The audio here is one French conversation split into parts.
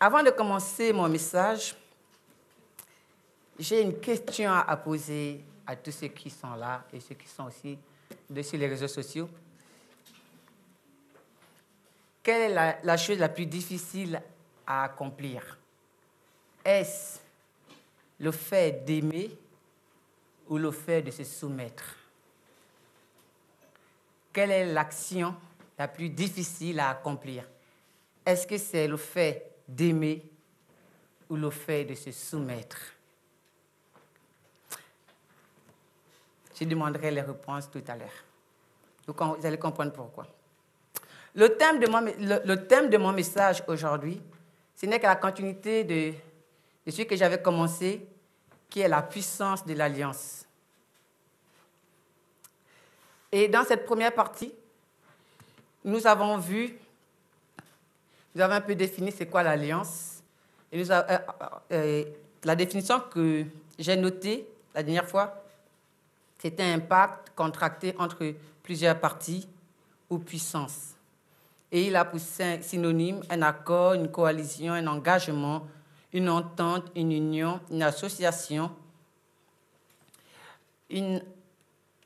Avant de commencer mon message, j'ai une question à poser à tous ceux qui sont là et ceux qui sont aussi dessus les réseaux sociaux. Quelle est la, la chose la plus difficile à accomplir Est-ce le fait d'aimer ou le fait de se soumettre Quelle est l'action la plus difficile à accomplir Est-ce que c'est le fait d'aimer ou le fait de se soumettre Je demanderai les réponses tout à l'heure. Vous allez comprendre pourquoi. Le thème de mon, le, thème de mon message aujourd'hui, ce n'est que la continuité de, de ce que j'avais commencé, qui est la puissance de l'alliance. Et dans cette première partie, nous avons vu nous avons un peu défini c'est quoi l'alliance. Et euh, euh, euh, la définition que j'ai notée la dernière fois, c'était un pacte contracté entre plusieurs parties ou puissances. Et il a pour synonyme un accord, une coalition, un engagement, une entente, une union, une association, un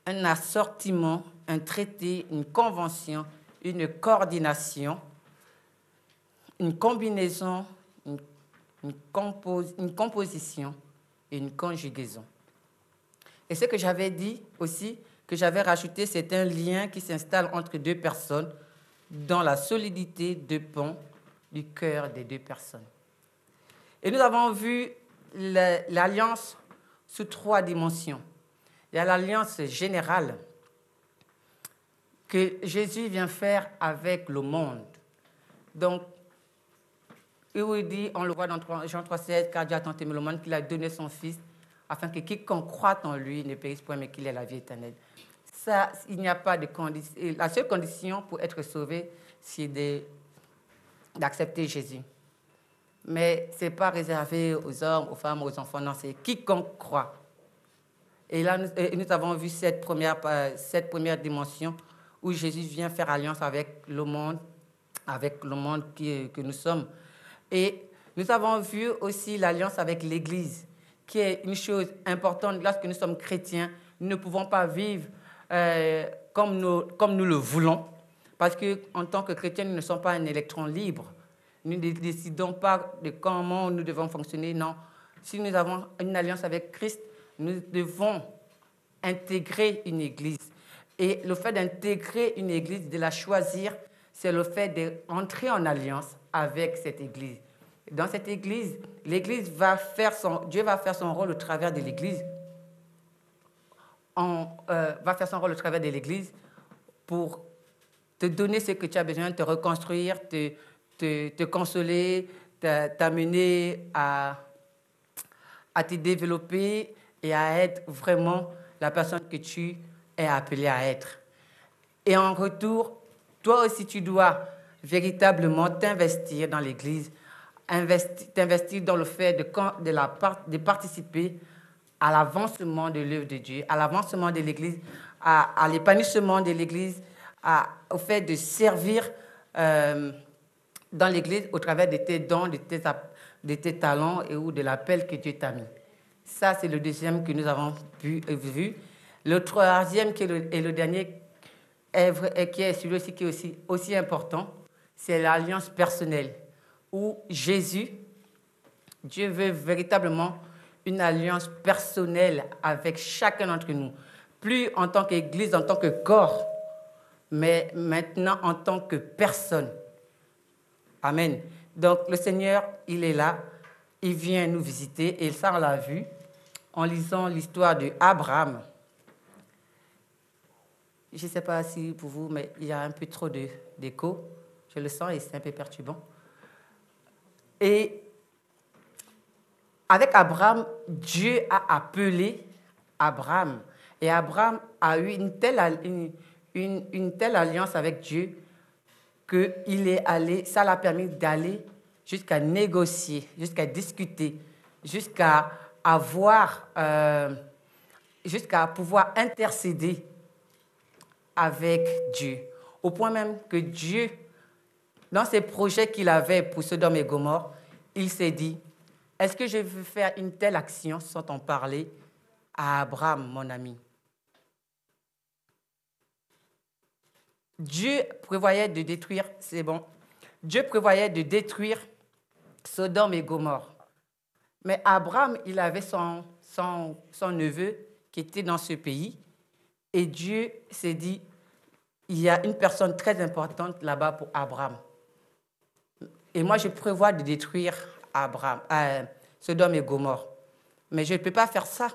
assortiment, un traité, une convention, une coordination, une combinaison, une, compos, une composition et une conjugaison. Et ce que j'avais dit aussi, que j'avais rajouté, c'est un lien qui s'installe entre deux personnes dans la solidité de pont du cœur des deux personnes. Et nous avons vu l'alliance sous trois dimensions. Il y a l'alliance générale que Jésus vient faire avec le monde. Donc, et où il dit, on le voit dans Jean 3,16, car Dieu a tant le monde qu'il a donné son Fils, afin que quiconque croit en lui ne périsse point, mais qu'il ait la vie éternelle. Ça, il n'y a pas de condition. La seule condition pour être sauvé, c'est d'accepter Jésus. Mais ce n'est pas réservé aux hommes, aux femmes, aux enfants, non, c'est quiconque croit. Et là, nous, nous avons vu cette première, euh, cette première dimension où Jésus vient faire alliance avec le monde, avec le monde qui, que nous sommes. Et nous avons vu aussi l'alliance avec l'Église, qui est une chose importante lorsque nous sommes chrétiens. Nous ne pouvons pas vivre euh, comme, nous, comme nous le voulons, parce qu'en tant que chrétiens, nous ne sommes pas un électron libre. Nous ne décidons pas de comment nous devons fonctionner, non. Si nous avons une alliance avec Christ, nous devons intégrer une église. Et le fait d'intégrer une église, de la choisir, c'est le fait d'entrer en alliance avec cette Église. Dans cette Église, l'Église va faire son, Dieu va faire son rôle au travers de l'Église. On euh, va faire son rôle au travers de l'Église pour te donner ce que tu as besoin, te reconstruire, te, te, consoler, t'amener à, à te développer et à être vraiment la personne que tu es appelée à être. Et en retour, toi aussi, tu dois véritablement t'investir dans l'Église, t'investir dans le fait de, de, la, de participer à l'avancement de l'œuvre de Dieu, à l'avancement de l'Église, à, l'épanouissement de l'Église, au fait de servir euh, dans l'Église au travers de tes dons, de tes, talents et ou de l'appel que Dieu t'a mis. Ça, c'est le deuxième que nous avons pu, vu. Le troisième qui est et le dernier et qui est celui aussi qui est aussi, aussi important, c'est l'alliance personnelle, où Jésus, Dieu veut véritablement une alliance personnelle avec chacun d'entre nous, plus en tant qu'Église, en tant que corps, mais maintenant en tant que personne. Amen. Donc le Seigneur, il est là, il vient nous visiter, et ça on l'a vu en lisant l'histoire d'Abraham, Abraham. Je ne sais pas si pour vous, mais il y a un peu trop d'écho. Je le sens et c'est un peu perturbant. Et avec Abraham, Dieu a appelé Abraham. Et Abraham a eu une telle, alliance avec Dieu que est allé, ça l'a permis d'aller jusqu'à négocier, jusqu'à discuter, jusqu'à avoir, euh, jusqu'à pouvoir intercéder avec Dieu. Au point même que Dieu, dans ses projets qu'il avait pour Sodome et Gomorre, il s'est dit, est-ce que je veux faire une telle action sans en parler à Abraham, mon ami Dieu prévoyait de détruire, c'est bon, Dieu prévoyait de détruire Sodome et Gomorre. Mais Abraham, il avait son, son neveu qui était dans ce pays et Dieu s'est dit, il y a une personne très importante là-bas pour Abraham. Et moi, je prévois de détruire Abraham, ce euh, Sodome et Gomorre. Mais je ne peux pas faire ça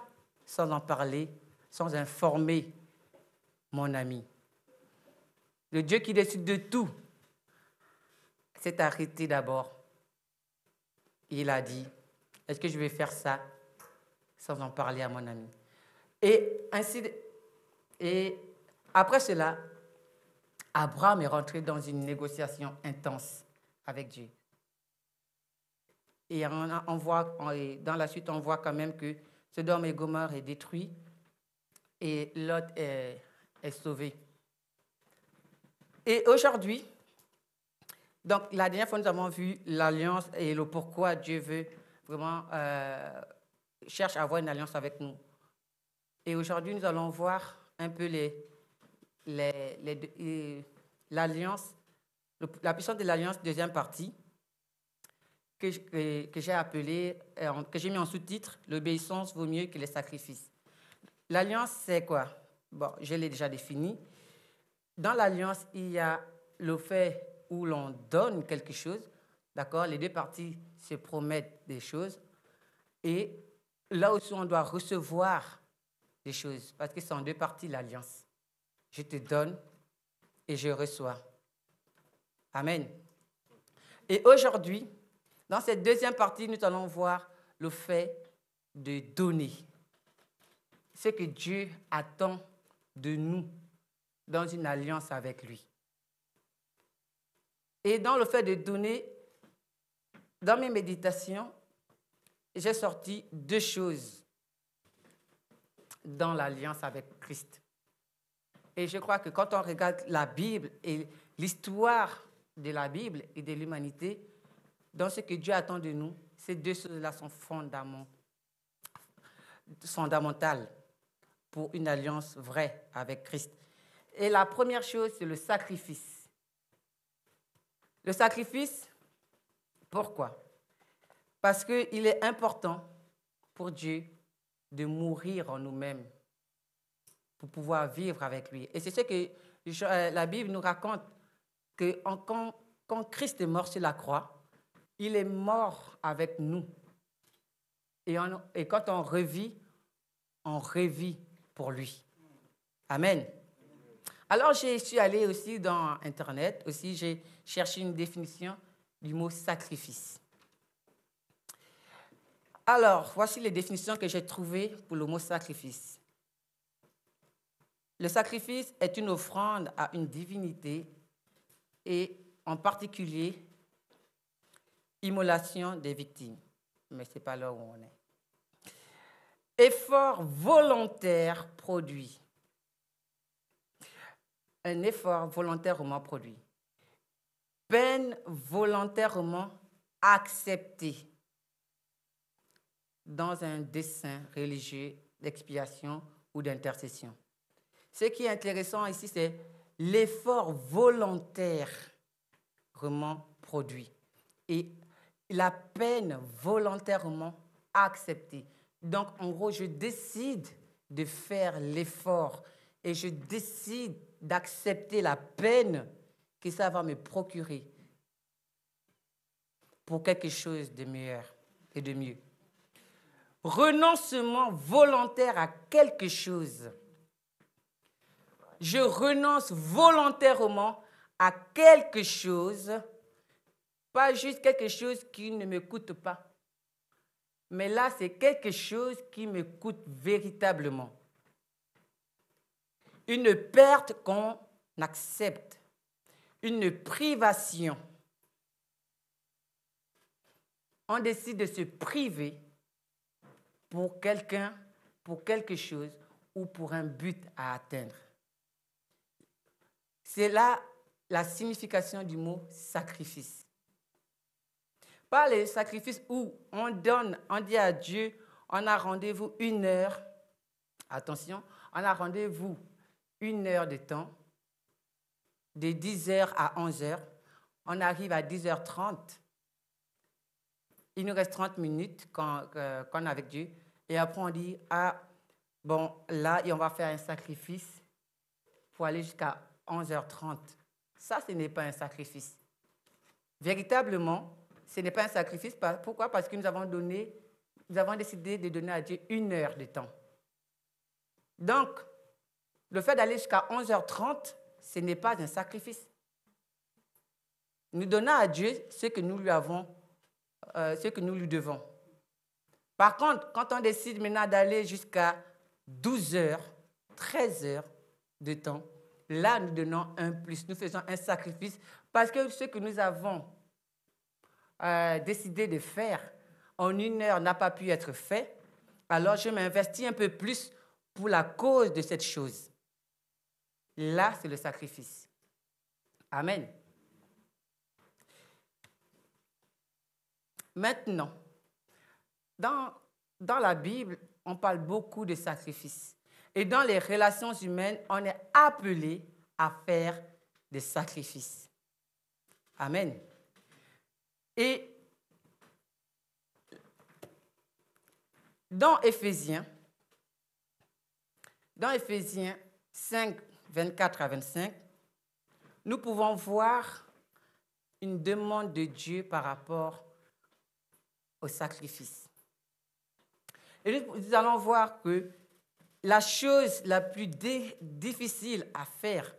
sans en parler, sans informer mon ami. Le Dieu qui décide de tout s'est arrêté d'abord. Il a dit, est-ce que je vais faire ça sans en parler à mon ami Et ainsi, et après cela, Abraham est rentré dans une négociation intense avec Dieu. Et on, voit, dans la suite, on voit quand même que Sodome et Gomorre est détruit et Lot est, sauvé. Et aujourd'hui, donc la dernière fois, nous avons vu l'alliance et le pourquoi Dieu veut vraiment euh, cherche à avoir une alliance avec nous. Et aujourd'hui, nous allons voir un peu les, les, euh, la puissance de l'alliance deuxième partie, que, j'ai appelée, euh, que j'ai mis en sous-titre, l'obéissance vaut mieux que les sacrifices. L'alliance, c'est quoi Bon, je l'ai déjà défini. Dans l'alliance, il y a le fait où l'on donne quelque chose, d'accord Les deux parties se promettent des choses. Et là aussi, on doit recevoir choses, parce que c'est en deux parties l'alliance. Je te donne et je reçois. Amen. Et aujourd'hui, dans cette deuxième partie, nous allons voir le fait de donner. Ce que Dieu attend de nous dans une alliance avec lui. Et dans le fait de donner, dans mes méditations, j'ai sorti deux choses dans l'alliance avec Christ. Et je crois que quand on regarde la Bible et l'histoire de la Bible et de l'humanité, dans ce que Dieu attend de nous, ces deux choses-là sont fondamentales pour une alliance vraie avec Christ. Et la première chose, c'est le sacrifice. Le sacrifice, pourquoi Parce qu'il est important pour Dieu de mourir en nous-mêmes pour pouvoir vivre avec lui. Et c'est ce que euh, la Bible nous raconte, que quand Christ est mort sur la croix, il est mort avec nous. Et, quand on revit, on revit pour lui. Amen. Alors, j'ai suis allé aussi dans Internet, aussi j'ai cherché une définition du mot sacrifice. Alors, voici les définitions que j'ai trouvées pour le mot sacrifice. Le sacrifice est une offrande à une divinité et en particulier immolation des victimes. Mais ce n'est pas là où on est. Effort volontaire produit. Un effort volontairement produit. Peine volontairement acceptée dans un dessin religieux d'expiation ou d'intercession. Ce qui est intéressant ici, c'est l'effort volontairement produit et la peine volontairement acceptée. Donc, en gros, je décide de faire l'effort et je décide d'accepter la peine que ça va me procurer pour quelque chose de meilleur et de mieux renoncement volontaire à quelque chose. Je renonce volontairement à quelque chose, pas juste quelque chose qui ne me coûte pas, mais là, c'est quelque chose qui me coûte véritablement. Une perte qu'on accepte, une privation. On décide de se priver pour quelqu'un, pour quelque chose ou pour un but à atteindre. C'est là la signification du mot sacrifice. Par les sacrifices où on donne, on dit à Dieu, on a rendez-vous une heure, attention, on a rendez-vous une heure de temps, de 10h à 11h, on arrive à 10h30, il nous reste 30 minutes qu'on on est avec Dieu. Et après, on dit, ah, bon, là, et on va faire un sacrifice pour aller jusqu'à 11h30. Ça, ce n'est pas un sacrifice. Véritablement, ce n'est pas un sacrifice. Pourquoi Parce que nous avons donné, nous avons décidé de donner à Dieu une heure de temps. Donc, le fait d'aller jusqu'à 11h30, ce n'est pas un sacrifice. Nous donnons à Dieu ce que nous lui avons euh, ce que nous lui devons. Par contre, quand on décide maintenant d'aller jusqu'à 12 heures, 13 heures de temps, là, nous donnons un plus, nous faisons un sacrifice parce que ce que nous avons euh, décidé de faire en une heure n'a pas pu être fait. Alors, je m'investis un peu plus pour la cause de cette chose. Là, c'est le sacrifice. Amen. Maintenant, dans, dans la Bible, on parle beaucoup de sacrifices. Et dans les relations humaines, on est appelé à faire des sacrifices. Amen. Et dans Ephésiens dans Éphésiens 5, 24 à 25, nous pouvons voir une demande de Dieu par rapport à au sacrifice. Et nous allons voir que la chose la plus difficile à faire,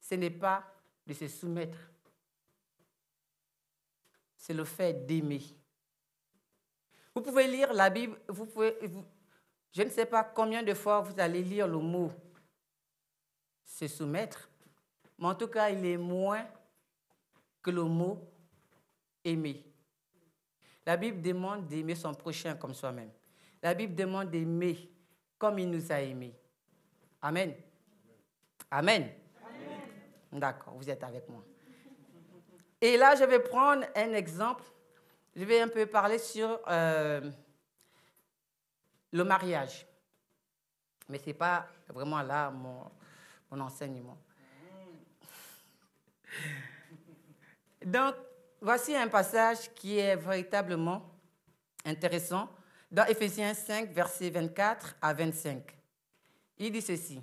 ce n'est pas de se soumettre, c'est le fait d'aimer. Vous pouvez lire la Bible, vous pouvez, je ne sais pas combien de fois vous allez lire le mot se soumettre, mais en tout cas, il est moins que le mot aimer. La Bible demande d'aimer son prochain comme soi-même. La Bible demande d'aimer comme il nous a aimés. Amen. Amen. D'accord, vous êtes avec moi. Et là, je vais prendre un exemple. Je vais un peu parler sur euh, le mariage. Mais ce n'est pas vraiment là mon, mon enseignement. Donc, Voici un passage qui est véritablement intéressant dans Éphésiens 5, versets 24 à 25. Il dit ceci.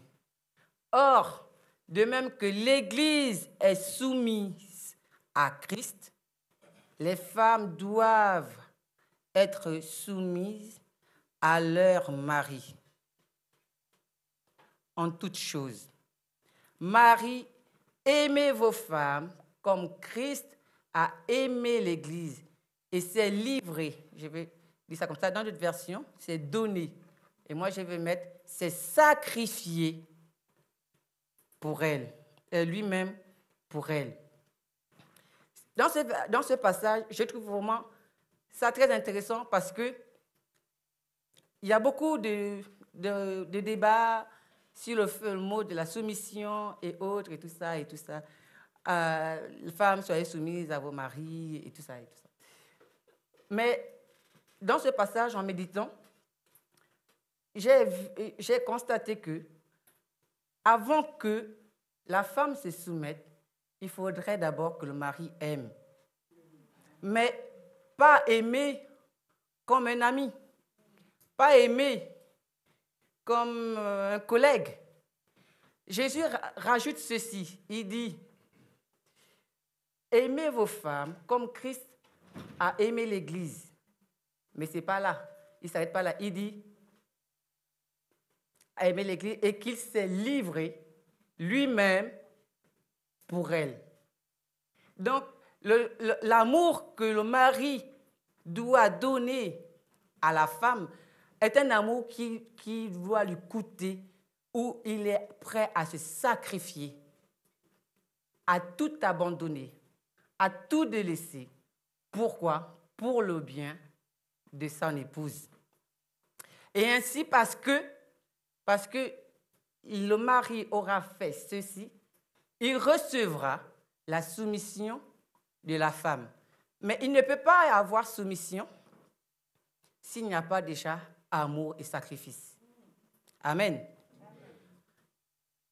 Or, de même que l'Église est soumise à Christ, les femmes doivent être soumises à leur mari en toutes choses. Marie, aimez vos femmes comme Christ a aimé l'Église et s'est livré. Je vais dire ça comme ça dans d'autres version, c'est donné. Et moi, je vais mettre, c'est sacrifié pour elle, lui-même pour elle. Dans ce, dans ce passage, je trouve vraiment ça très intéressant parce que il y a beaucoup de, de, débats sur le, le mot de la soumission et autres et tout ça et tout ça. Euh, les femmes, soyez soumises à vos maris et tout ça. Et tout ça. Mais dans ce passage, en méditant, j'ai constaté que avant que la femme se soumette, il faudrait d'abord que le mari aime. Mais pas aimer comme un ami, pas aimer comme euh, un collègue. Jésus rajoute ceci, il dit, Aimez vos femmes comme Christ a aimé l'Église. Mais ce n'est pas là. Il ne s'arrête pas là. Il dit aimer l'Église et qu'il s'est livré lui-même pour elle. Donc, l'amour que le mari doit donner à la femme est un amour qui, qui doit lui coûter, où il est prêt à se sacrifier, à tout abandonner a tout délaissé. Pourquoi Pour le bien de son épouse. Et ainsi, parce que, parce que le mari aura fait ceci, il recevra la soumission de la femme. Mais il ne peut pas avoir soumission s'il n'y a pas déjà amour et sacrifice. Amen.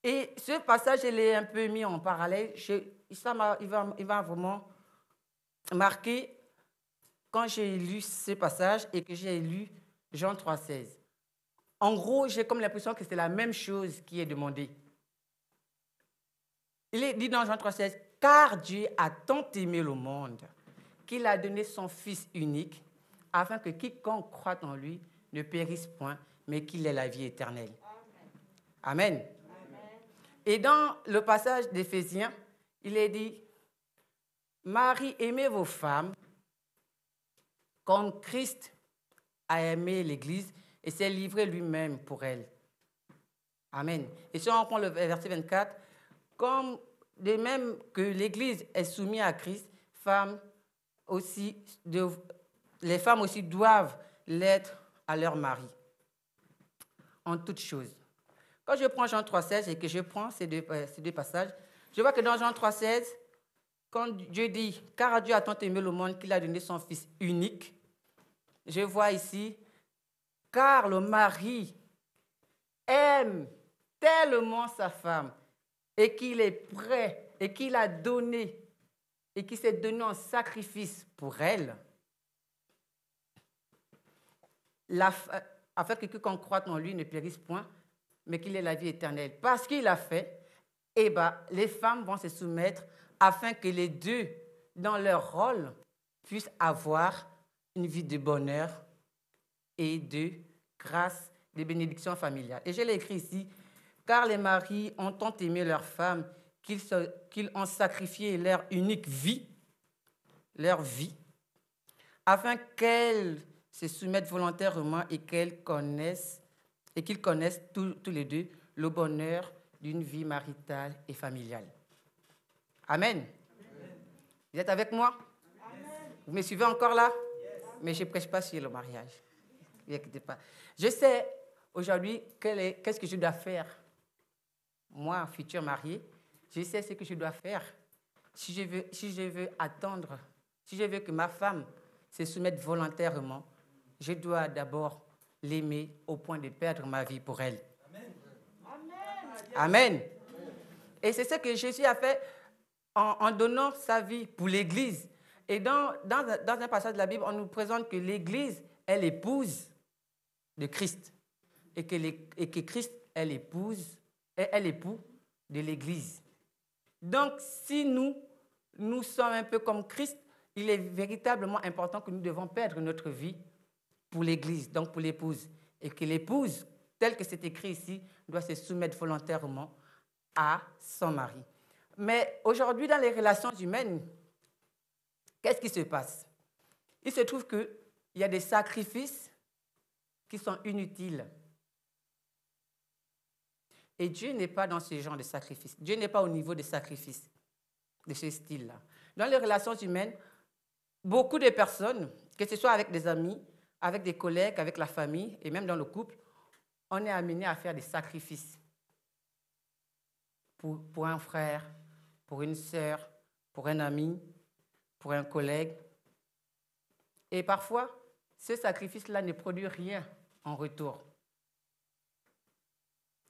Et ce passage, je l'ai un peu mis en parallèle. Je, il va, vraiment marqué quand j'ai lu ce passage et que j'ai lu Jean 3,16. En gros, j'ai comme l'impression que c'est la même chose qui est demandée. Il est dit dans Jean 3,16 Car Dieu a tant aimé le monde qu'il a donné son Fils unique, afin que quiconque croit en lui ne périsse point, mais qu'il ait la vie éternelle. Amen. Amen. Et dans le passage d'Éphésiens, il est dit, Marie, aimez vos femmes comme Christ a aimé l'Église et s'est livré lui-même pour elle. Amen. Et si on prend le verset 24, comme de même que l'Église est soumise à Christ, femmes aussi les femmes aussi doivent l'être à leur mari, en toutes choses. Quand je prends Jean 3,16 et que je prends ces deux, euh, ces deux passages, je vois que dans Jean 3,16, quand Dieu dit Car Dieu a tant aimé le monde qu'il a donné son Fils unique, je vois ici Car le mari aime tellement sa femme et qu'il est prêt et qu'il a donné et qu'il s'est donné en sacrifice pour elle, afin que quiconque croit en lui ne périsse point, mais qu'il ait la vie éternelle. Parce qu'il a fait, eh bien, les femmes vont se soumettre afin que les deux, dans leur rôle, puissent avoir une vie de bonheur et de grâce, de bénédiction familiale. Et je l'ai écrit ici, car les maris ont tant aimé leurs femmes qu'ils ont sacrifié leur unique vie, leur vie, afin qu'elles se soumettent volontairement et qu'elles connaissent, et qu'ils connaissent tous les deux le bonheur d'une vie maritale et familiale. Amen. Vous êtes avec moi Vous me suivez encore là Mais je ne prêche pas sur le mariage. pas. Je sais aujourd'hui qu'est-ce que je dois faire. Moi, futur marié, je sais ce que je dois faire. Si je veux, si je veux attendre, si je veux que ma femme se soumette volontairement, je dois d'abord l'aimer au point de perdre ma vie pour elle. Amen. Et c'est ce que Jésus a fait en, donnant sa vie pour l'Église. Et dans, dans, dans, un passage de la Bible, on nous présente que l'Église est l'épouse de Christ. Et que, les, et que Christ est l'épouse, est l'époux de l'Église. Donc, si nous, nous sommes un peu comme Christ, il est véritablement important que nous devons perdre notre vie pour l'Église, donc pour l'épouse. Et que l'épouse, tel que c'est écrit ici, doit se soumettre volontairement à son mari. Mais aujourd'hui, dans les relations humaines, qu'est-ce qui se passe Il se trouve qu'il y a des sacrifices qui sont inutiles. Et Dieu n'est pas dans ce genre de sacrifice. Dieu n'est pas au niveau des sacrifices de ce style-là. Dans les relations humaines, beaucoup de personnes, que ce soit avec des amis, avec des collègues, avec la famille et même dans le couple, on est amené à faire des sacrifices pour, un frère, pour une sœur, pour un ami, pour un collègue. Et parfois, ce sacrifice-là ne produit rien en retour.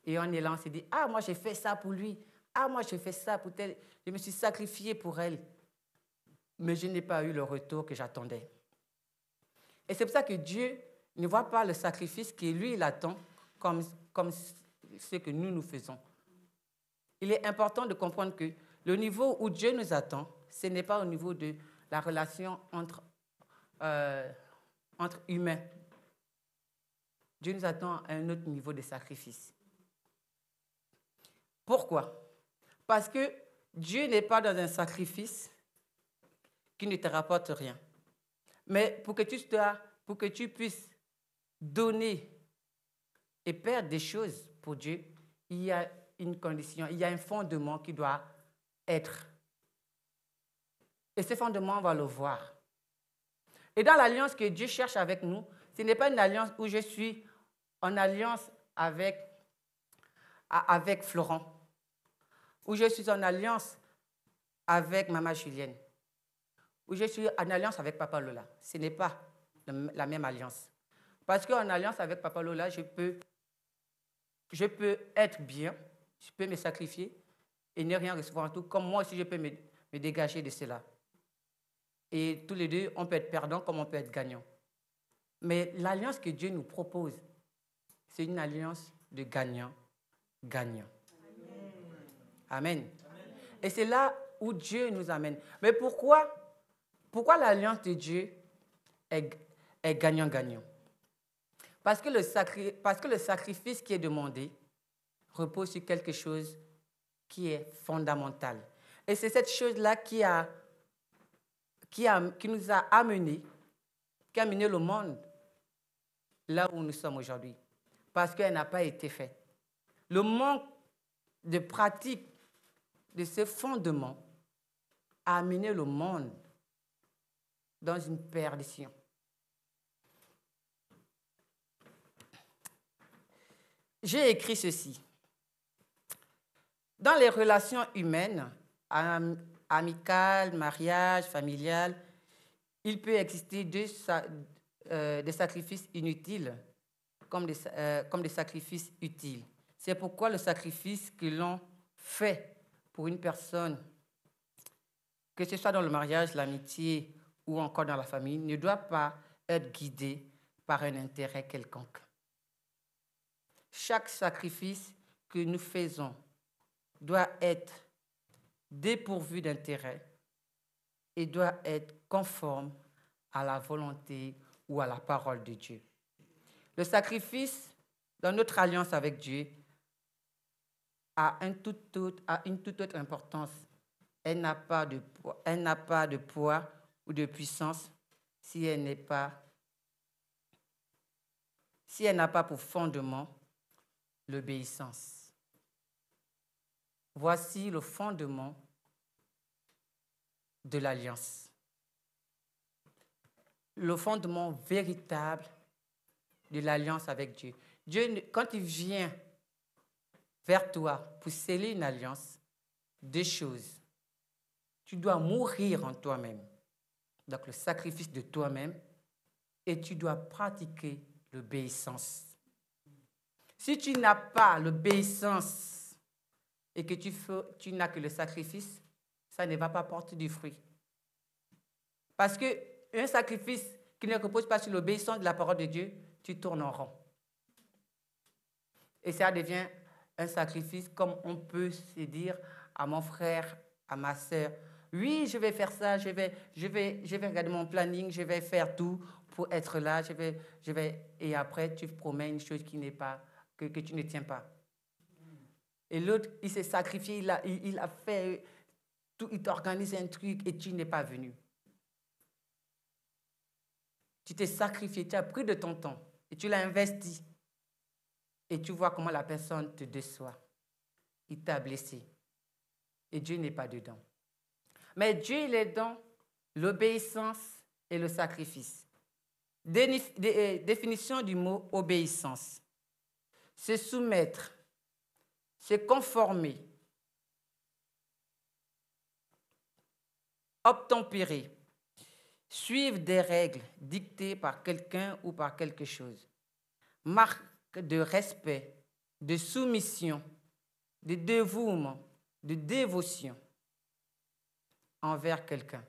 Et on est là, on se dit, ah, moi j'ai fait ça pour lui, ah, moi j'ai fait ça pour elle, je me suis sacrifié pour elle, mais je n'ai pas eu le retour que j'attendais. Et c'est pour ça que Dieu ne voit pas le sacrifice que lui, il attend, comme, comme ce que nous nous faisons. Il est important de comprendre que le niveau où Dieu nous attend, ce n'est pas au niveau de la relation entre, euh, entre humains. Dieu nous attend à un autre niveau de sacrifice. Pourquoi Parce que Dieu n'est pas dans un sacrifice qui ne te rapporte rien. Mais pour que tu, sois, pour que tu puisses donner et perdre des choses pour Dieu, il y a une condition, il y a un fondement qui doit être. Et ce fondement, on va le voir. Et dans l'alliance que Dieu cherche avec nous, ce n'est pas une alliance où je suis en alliance avec, avec Florent, où je suis en alliance avec Maman Julienne, où je suis en alliance avec Papa Lola. Ce n'est pas la même alliance. Parce qu'en alliance avec Papa Lola, je peux je peux être bien, je peux me sacrifier et ne rien recevoir en tout, comme moi aussi je peux me, dégager de cela. Et tous les deux, on peut être perdant comme on peut être gagnant. Mais l'alliance que Dieu nous propose, c'est une alliance de gagnant-gagnant. Amen. Amen. Et c'est là où Dieu nous amène. Mais pourquoi, pourquoi l'alliance de Dieu est gagnant-gagnant parce que, le sacrifice qui est demandé repose sur quelque chose qui est fondamental. Et c'est cette chose-là qui, a... qui, qui nous a amenés, qui a amené le monde là où nous sommes aujourd'hui. Parce qu'elle n'a pas été faite. Le manque de pratique de ce fondement a amené le monde dans une perdition. j'ai écrit ceci. Dans les relations humaines, amicales, mariage, familiales, il peut exister des, euh, des sacrifices inutiles comme des, euh, comme des sacrifices utiles. C'est pourquoi le sacrifice que l'on fait pour une personne, que ce soit dans le mariage, l'amitié ou encore dans la famille, ne doit pas être guidé par un intérêt quelconque. Chaque sacrifice que nous faisons doit être dépourvu d'intérêt et doit être conforme à la volonté ou à la parole de Dieu. Le sacrifice dans notre alliance avec Dieu a, un une toute autre importance. Elle n'a pas, de, n'a pas de poids ou de puissance si elle n'est pas si elle n'a pas pour fondement l'obéissance. Voici le fondement de l'alliance. Le fondement véritable de l'alliance avec Dieu. Dieu, quand il vient vers toi pour sceller une alliance, deux choses. Tu dois mourir en toi-même, donc le sacrifice de toi-même, et tu dois pratiquer l'obéissance. Si tu n'as pas l'obéissance et que tu, n'as que le sacrifice, ça ne va pas porter du fruit. Parce que un sacrifice qui ne repose pas sur l'obéissance de la parole de Dieu, tu tournes en rond. Et ça devient un sacrifice comme on peut se dire à mon frère, à ma soeur, oui, je vais faire ça, je vais, je vais, je vais regarder mon planning, je vais faire tout pour être là, je vais, je vais. Et après, tu promets une chose qui n'est pas que, tu ne tiens pas. Et l'autre, il s'est sacrifié, il a, fait, tout, il t'organise un truc et tu n'es pas venu. Tu t'es sacrifié, tu as pris de ton temps et tu l'as investi. Et tu vois comment la personne te déçoit. Il t'a blessé. Et Dieu n'est pas dedans. Mais Dieu, il est dans l'obéissance et le sacrifice. Euh, définition du mot obéissance se soumettre, se conformer, obtempérer, suivre des règles dictées par quelqu'un ou par quelque chose, marque de respect, de soumission, de dévouement, de dévotion envers quelqu'un.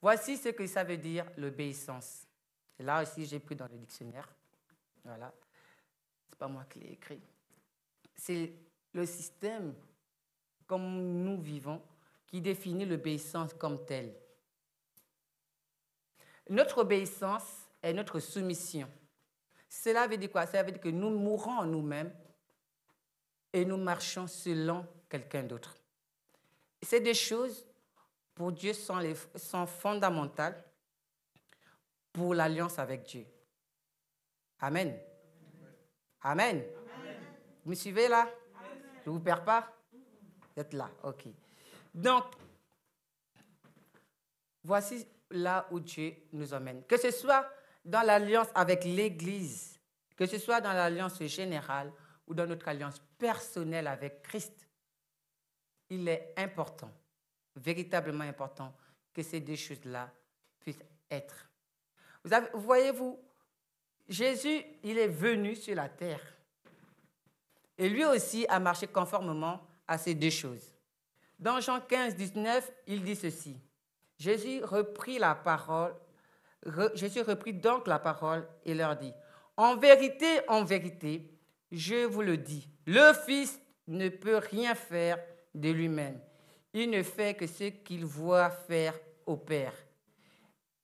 Voici ce que ça veut dire l'obéissance. Là aussi, j'ai pris dans le dictionnaire. Voilà. Ce pas moi qui l'ai écrit. C'est le système, comme nous vivons, qui définit l'obéissance comme telle. Notre obéissance est notre soumission. Cela veut dire quoi Cela veut dire que nous mourons nous-mêmes et nous marchons selon quelqu'un d'autre. Ces deux choses, pour Dieu, sont, sont fondamentales pour l'alliance avec Dieu. Amen. Amen. Vous me suivez là Je ne vous perds pas Vous êtes là, ok. Donc, voici là où Dieu nous emmène. Que ce soit dans l'alliance avec l'Église, que ce soit dans l'alliance générale ou dans notre alliance personnelle avec Christ, il est important, véritablement important, que ces deux choses-là puissent être. vous voyez, vous, Jésus, il est venu sur la terre. Et lui aussi a marché conformément à ces deux choses. Dans Jean 15, 19, il dit ceci. Jésus reprit la parole. Jésus reprit donc la parole et leur dit, En vérité, en vérité, je vous le dis, le Fils ne peut rien faire de lui-même. Il ne fait que ce qu'il voit faire au Père.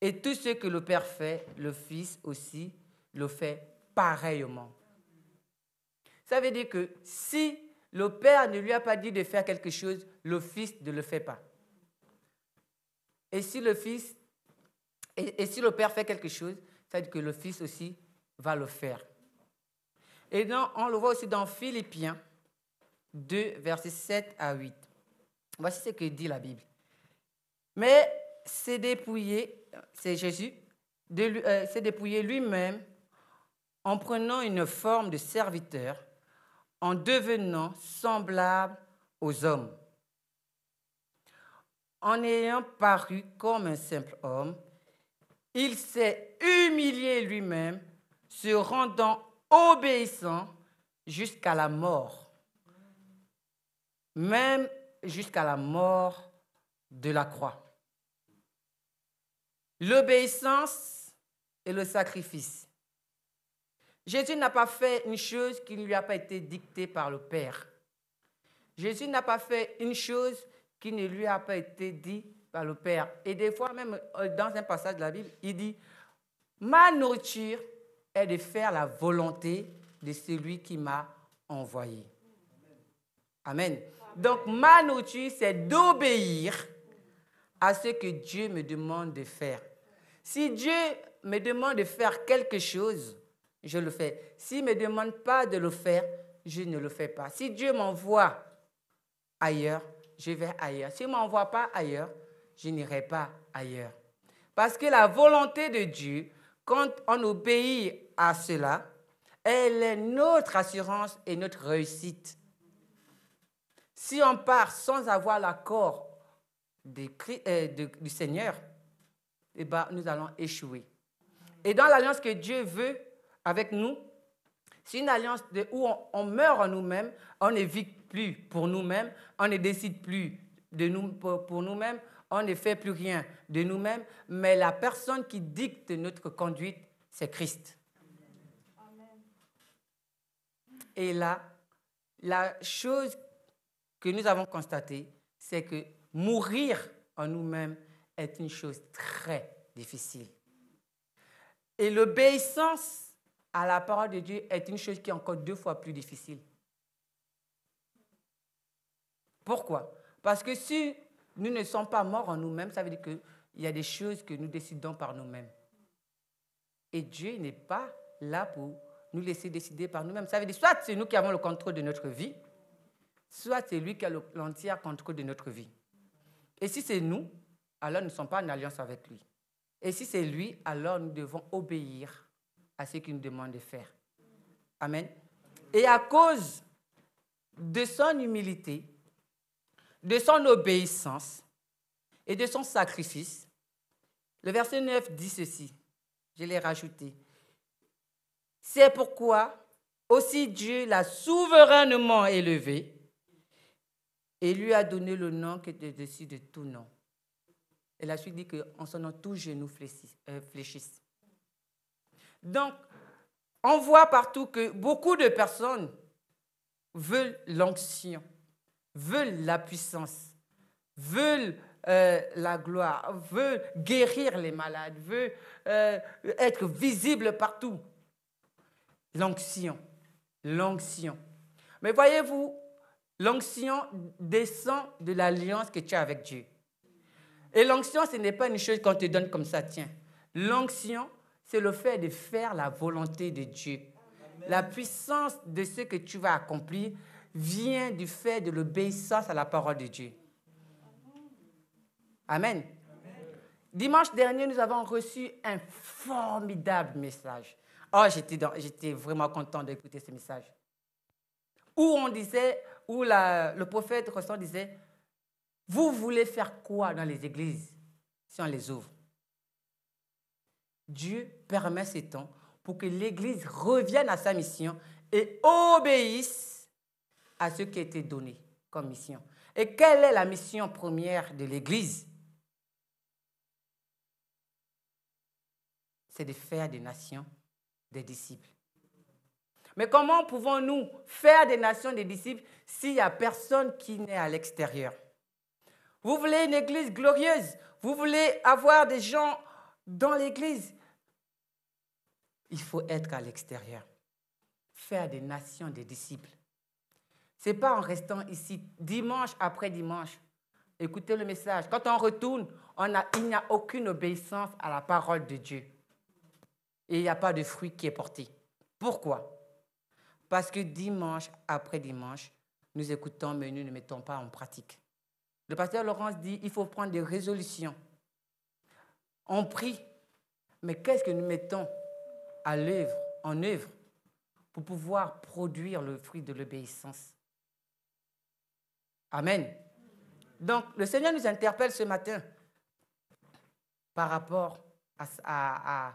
Et tout ce que le Père fait, le Fils aussi le fait pareillement. Ça veut dire que si le Père ne lui a pas dit de faire quelque chose, le Fils ne le fait pas. Et si le Fils, et, si le Père fait quelque chose, ça veut dire que le Fils aussi va le faire. Et on le voit aussi dans Philippiens 2, versets 7 à 8. Voici ce que dit la Bible. Mais c'est dépouillé, c'est Jésus, c'est euh, s'est dépouillé lui-même en prenant une forme de serviteur, en devenant semblable aux hommes. En ayant paru comme un simple homme, il s'est humilié lui-même, se rendant obéissant jusqu'à la mort, même jusqu'à la mort de la croix. L'obéissance et le sacrifice. Jésus n'a pas fait une chose qui ne lui a pas été dictée par le Père. Jésus n'a pas fait une chose qui ne lui a pas été dite par le Père. Et des fois, même euh, dans un passage de la Bible, il dit, ma nourriture est de faire la volonté de celui qui m'a envoyé. Amen. Donc ma nourriture, c'est d'obéir à ce que Dieu me demande de faire. Si Dieu me demande de faire quelque chose, je le fais. S'il ne me demande pas de le faire, je ne le fais pas. Si Dieu m'envoie ailleurs, je vais ailleurs. S'il ne m'envoie pas ailleurs, je n'irai pas ailleurs. Parce que la volonté de Dieu, quand on obéit à cela, elle est notre assurance et notre réussite. Si on part sans avoir l'accord euh, du Seigneur, eh ben, nous allons échouer. Et dans l'alliance que Dieu veut, avec nous, c'est une alliance de, où on, meurt en nous-mêmes, on ne vit plus pour nous-mêmes, on ne décide plus de nous, pour, nous-mêmes, on ne fait plus rien de nous-mêmes, mais la personne qui dicte notre conduite, c'est Christ. Amen. Et là, la chose que nous avons constatée, c'est que mourir en nous-mêmes est une chose très difficile. Et l'obéissance à la parole de Dieu est une chose qui est encore deux fois plus difficile. Pourquoi Parce que si nous ne sommes pas morts en nous-mêmes, ça veut dire qu'il y a des choses que nous décidons par nous-mêmes. Et Dieu n'est pas là pour nous laisser décider par nous-mêmes. Ça veut dire soit c'est nous qui avons le contrôle de notre vie, soit c'est lui qui a l'entière contrôle de notre vie. Et si c'est nous, alors nous ne sommes pas en alliance avec lui. Et si c'est lui, alors nous devons obéir à ce qu'il nous demande de faire. Amen. Et à cause de son humilité, de son obéissance et de son sacrifice, le verset 9 dit ceci, je l'ai rajouté. C'est pourquoi aussi Dieu l'a souverainement élevé et lui a donné le nom qui est au-dessus de tout nom. Et la suite dit qu'en son nom, tous genoux fléchissent. Euh, donc, on voit partout que beaucoup de personnes veulent l'onction, veulent la puissance, veulent euh, la gloire, veulent guérir les malades, veulent euh, être visibles partout. L'onction, l'onction. Mais voyez-vous, l'onction descend de l'alliance que tu as avec Dieu. Et l'onction, ce n'est pas une chose qu'on te donne comme ça, tiens. L'onction, c'est le fait de faire la volonté de Dieu. La puissance de ce que tu vas accomplir vient du fait de l'obéissance à la parole de Dieu. Amen. Dimanche dernier, nous avons reçu un formidable message. Oh, j'étais vraiment content d'écouter ce message. Où on disait, où le prophète ressort disait, vous voulez faire quoi dans les églises si on les ouvre Dieu permet ces temps pour que l'Église revienne à sa mission et obéisse à ce qui a été donné comme mission. Et quelle est la mission première de l'Église C'est de faire des nations des disciples. Mais comment pouvons-nous faire des nations des disciples s'il n'y a personne qui n'est à l'extérieur Vous voulez une église glorieuse Vous voulez avoir des gens dans l'église il faut être à l'extérieur, faire des nations des disciples. Ce n'est pas en restant ici dimanche après dimanche. écouter le message. Quand on retourne, on a, il n'y a aucune obéissance à la parole de Dieu. Et il n'y a pas de fruit qui est porté. Pourquoi Parce que dimanche après dimanche, nous écoutons mais nous ne mettons pas en pratique. Le pasteur Laurence dit, il faut prendre des résolutions. On prie, mais qu'est-ce que nous mettons à l'œuvre, en œuvre, pour pouvoir produire le fruit de l'obéissance. Amen. Donc, le Seigneur nous interpelle ce matin par rapport à,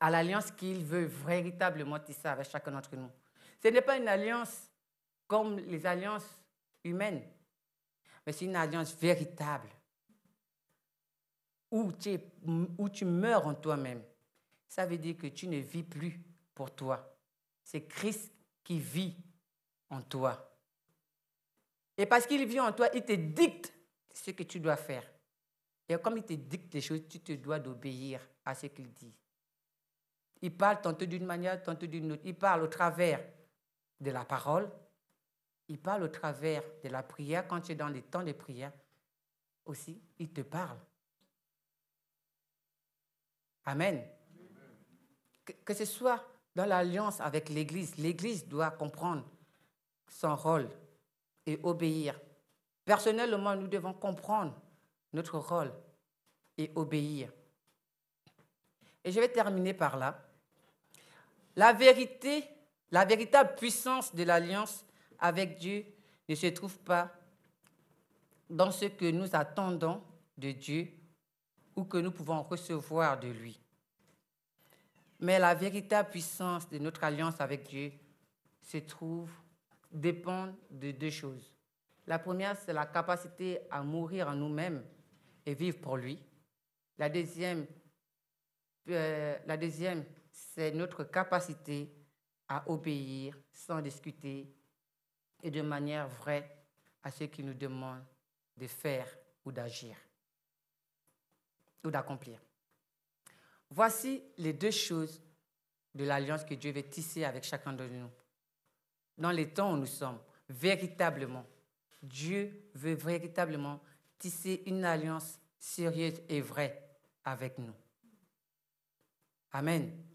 à, l'alliance qu'il veut véritablement tisser avec chacun d'entre nous. Ce n'est pas une alliance comme les alliances humaines, mais c'est une alliance véritable où tu meurs en toi-même ça veut dire que tu ne vis plus pour toi. C'est Christ qui vit en toi. Et parce qu'il vit en toi, il te dicte ce que tu dois faire. Et comme il te dicte des choses, tu te dois d'obéir à ce qu'il dit. Il parle tantôt d'une manière, tantôt d'une autre. Il parle au travers de la parole. Il parle au travers de la prière. Quand tu es dans les temps de prière aussi, il te parle. Amen que, ce soit dans l'alliance avec l'Église, l'Église doit comprendre son rôle et obéir. Personnellement, nous devons comprendre notre rôle et obéir. Et je vais terminer par là. La vérité, la véritable puissance de l'alliance avec Dieu ne se trouve pas dans ce que nous attendons de Dieu ou que nous pouvons recevoir de lui. Mais la véritable puissance de notre alliance avec Dieu se trouve, dépend de deux choses. La première, c'est la capacité à mourir en nous-mêmes et vivre pour lui. La deuxième, euh, deuxième c'est notre capacité à obéir sans discuter et de manière vraie à ce qu'il nous demande de faire ou d'agir ou d'accomplir. Voici les deux choses de l'alliance que Dieu veut tisser avec chacun de nous. Dans les temps où nous sommes, véritablement, Dieu veut véritablement tisser une alliance sérieuse et vraie avec nous. Amen.